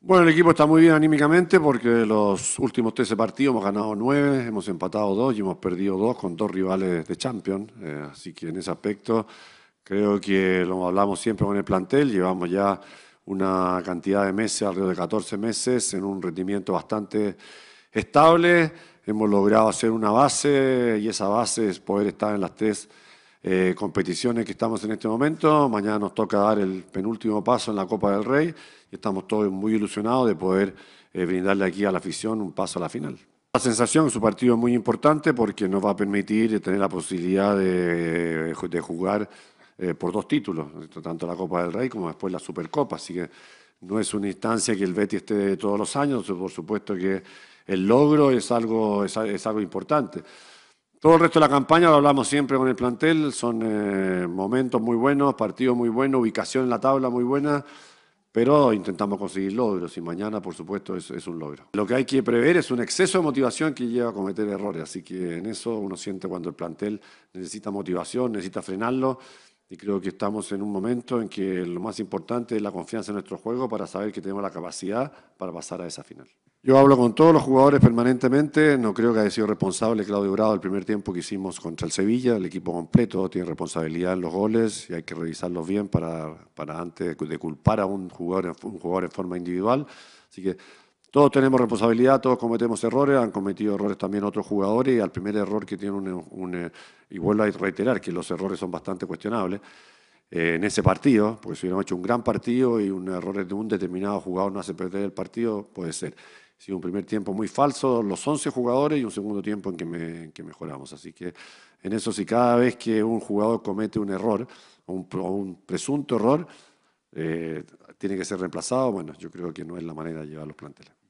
Bueno, el equipo está muy bien anímicamente porque los últimos 13 partidos hemos ganado 9, hemos empatado 2 y hemos perdido 2 con dos rivales de Champions. Eh, así que en ese aspecto creo que lo hablamos siempre con el plantel, llevamos ya una cantidad de meses, alrededor de 14 meses, en un rendimiento bastante estable. Hemos logrado hacer una base y esa base es poder estar en las tres eh, competiciones que estamos en este momento. Mañana nos toca dar el penúltimo paso en la Copa del Rey y estamos todos muy ilusionados de poder eh, brindarle aquí a la afición un paso a la final. La sensación es su partido muy importante porque nos va a permitir tener la posibilidad de, de jugar eh, por dos títulos, tanto la Copa del Rey como después la Supercopa. Así que no es una instancia que el Betty esté todos los años, por supuesto que el logro es algo, es algo importante. Todo el resto de la campaña lo hablamos siempre con el plantel, son eh, momentos muy buenos, partidos muy buenos, ubicación en la tabla muy buena, pero intentamos conseguir logros y mañana, por supuesto, es, es, un logro. Lo que hay que prever es un exceso de motivación que lleva a cometer errores, así que en eso uno siente cuando el plantel necesita motivación, necesita frenarlo y creo que estamos en un momento en que lo más importante es la confianza en nuestro juego para saber que tenemos la capacidad para pasar a esa final. Yo hablo con todos los jugadores permanentemente, no creo que haya sido responsable Claudio Durado el primer tiempo que hicimos contra el Sevilla, el equipo completo tiene responsabilidad en los goles y hay que revisarlos bien para, para antes de culpar a un jugador, un jugador en forma individual, así que todos tenemos responsabilidad, todos cometemos errores, han cometido errores también otros jugadores y al primer error que tiene un, y vuelvo a reiterar que los errores son bastante cuestionables, eh, en ese partido, porque si hubiéramos hecho un gran partido y un error de un determinado jugador no hace perder el partido, puede ser sido un primer tiempo muy falso, los 11 jugadores, y un segundo tiempo en que, mejoramos. Así que en eso, si cada vez que un jugador comete un error o un, presunto error, eh, tiene que ser reemplazado, bueno, yo creo que no es la manera de llevar los planteles.